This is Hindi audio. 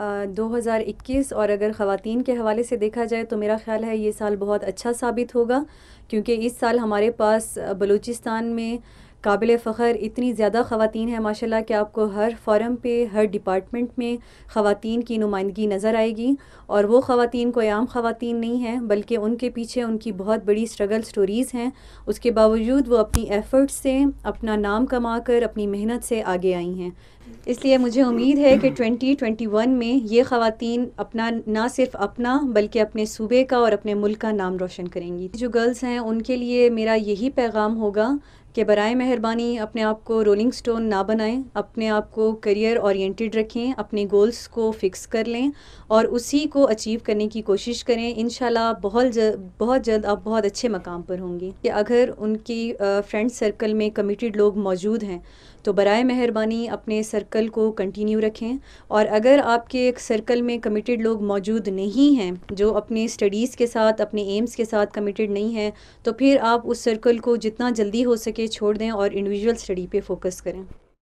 2021 और अगर ख़वान के हवाले से देखा जाए तो मेरा ख्याल है ये साल बहुत अच्छा साबित होगा क्योंकि इस साल हमारे पास बलूचिस्तान में काबिल फ़ख्र इतनी ज़्यादा ख़वान हैं माशाल्लाह कि आपको हर फॉरम पे हर डिपार्टमेंट में ख़वान की नुमाइंदगी नज़र आएगी और वो ख़वान कोई आम ख़वान नहीं हैं बल्कि उनके पीछे उनकी बहुत बड़ी स्ट्रगल स्टोरीज़ हैं उसके बावजूद वो अपनी एफ़र्ट्स से अपना नाम कमा कर अपनी मेहनत से आगे आई हैं इसलिए मुझे उम्मीद है कि 2021 में ये ख़वान अपना ना सिर्फ अपना बल्कि अपने सूबे का और अपने मुल्क का नाम रोशन करेंगी जो गर्ल्स हैं उनके लिए मेरा यही पैगाम होगा कि बरए मेहरबानी अपने आप को रोलिंग स्टोन ना बनाएं अपने आप को करियर ओरिएंटेड रखें अपने गोल्स को फिक्स कर लें और उसी को अचीव करने की कोशिश करें इन बहुत जल्द बहुत जल्द आप बहुत अच्छे मकाम पर होंगे कि अगर उनकी फ्रेंड सर्कल में कमिटेड लोग मौजूद हैं तो बरए मेहरबानी अपने सर्कल को कंटिन्यू रखें और अगर आपके एक सर्कल में कमिटेड लोग मौजूद नहीं हैं जो अपने स्टडीज़ के साथ अपने एम्स के साथ कमिटेड नहीं हैं तो फिर आप उस सर्कल को जितना जल्दी हो सके छोड़ दें और इंडिविजुअल स्टडी पे फोकस करें